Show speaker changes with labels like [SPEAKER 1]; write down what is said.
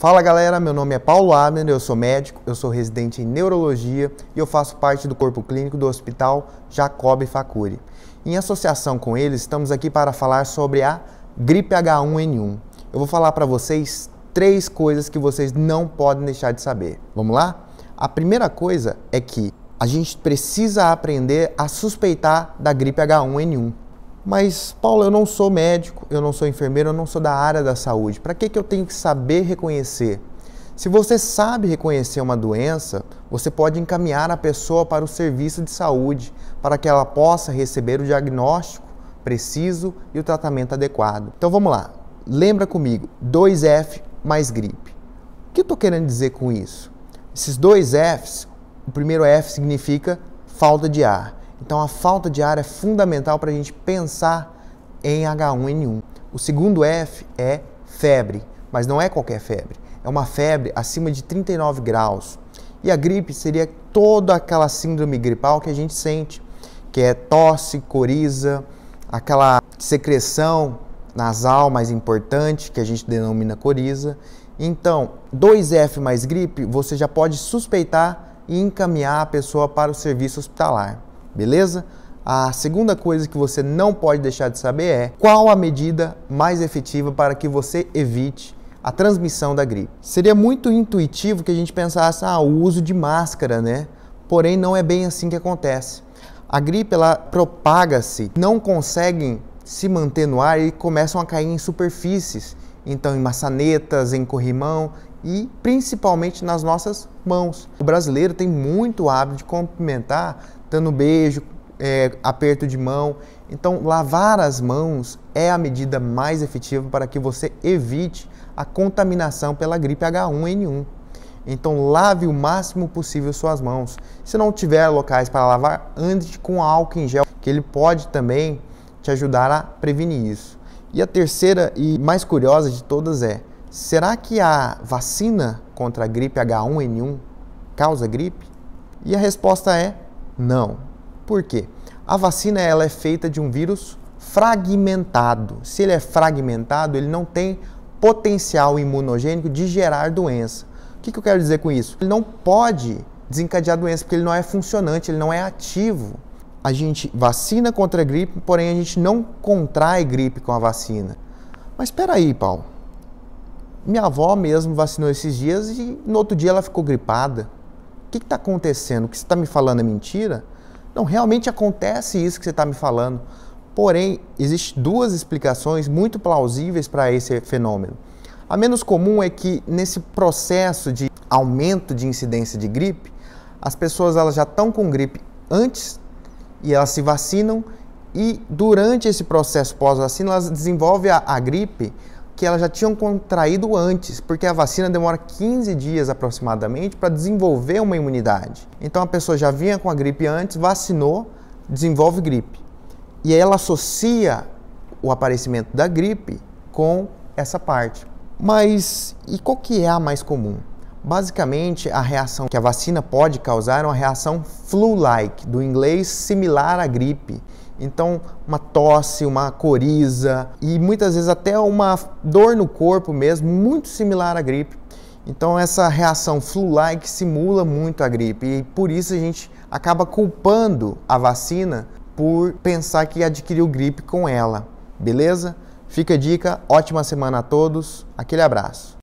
[SPEAKER 1] Fala galera, meu nome é Paulo Abner, eu sou médico, eu sou residente em neurologia e eu faço parte do corpo clínico do Hospital Jacob Facuri. Em associação com eles, estamos aqui para falar sobre a gripe H1N1. Eu vou falar para vocês três coisas que vocês não podem deixar de saber. Vamos lá? A primeira coisa é que a gente precisa aprender a suspeitar da gripe H1N1. Mas, Paulo, eu não sou médico, eu não sou enfermeiro, eu não sou da área da saúde. Para que, que eu tenho que saber reconhecer? Se você sabe reconhecer uma doença, você pode encaminhar a pessoa para o serviço de saúde, para que ela possa receber o diagnóstico preciso e o tratamento adequado. Então vamos lá. Lembra comigo, 2F mais gripe. O que eu estou querendo dizer com isso? Esses dois Fs, o primeiro F significa falta de ar. Então a falta de ar é fundamental para a gente pensar em H1N1. O segundo F é febre, mas não é qualquer febre. É uma febre acima de 39 graus. E a gripe seria toda aquela síndrome gripal que a gente sente, que é tosse, coriza, aquela secreção nasal mais importante, que a gente denomina coriza. Então, 2F mais gripe, você já pode suspeitar e encaminhar a pessoa para o serviço hospitalar beleza? A segunda coisa que você não pode deixar de saber é qual a medida mais efetiva para que você evite a transmissão da gripe. Seria muito intuitivo que a gente pensasse, ah, o uso de máscara, né? Porém, não é bem assim que acontece. A gripe, ela propaga-se, não conseguem se manter no ar e começam a cair em superfícies então em maçanetas, em corrimão e principalmente nas nossas mãos. O brasileiro tem muito hábito de cumprimentar dando beijo, é, aperto de mão. Então, lavar as mãos é a medida mais efetiva para que você evite a contaminação pela gripe H1N1. Então, lave o máximo possível suas mãos. Se não tiver locais para lavar, ande com álcool em gel, que ele pode também te ajudar a prevenir isso. E a terceira e mais curiosa de todas é: será que a vacina contra a gripe H1N1 causa gripe? E a resposta é não. Por quê? A vacina ela é feita de um vírus fragmentado. Se ele é fragmentado, ele não tem potencial imunogênico de gerar doença. O que, que eu quero dizer com isso? Ele não pode desencadear doença porque ele não é funcionante, ele não é ativo a gente vacina contra a gripe, porém a gente não contrai gripe com a vacina. Mas espera aí, Paulo. Minha avó mesmo vacinou esses dias e no outro dia ela ficou gripada. O que está acontecendo? O que você está me falando é mentira? Não, realmente acontece isso que você está me falando. Porém, existem duas explicações muito plausíveis para esse fenômeno. A menos comum é que nesse processo de aumento de incidência de gripe, as pessoas elas já estão com gripe antes e elas se vacinam e durante esse processo pós-vacina elas desenvolvem a, a, gripe que elas já tinham contraído antes, porque a vacina demora 15 dias aproximadamente para desenvolver uma imunidade. Então a pessoa já vinha com a gripe antes, vacinou, desenvolve gripe. E ela associa o aparecimento da gripe com essa parte. Mas e qual que é a mais comum? Basicamente, a reação que a vacina pode causar é uma reação flu-like, do inglês similar à gripe. Então, uma tosse, uma coriza e muitas vezes até uma dor no corpo mesmo, muito similar à gripe. Então, essa reação flu-like simula muito a gripe e por isso a gente acaba culpando a vacina por pensar que adquiriu gripe com ela. Beleza? Fica a dica, ótima semana a todos, aquele abraço.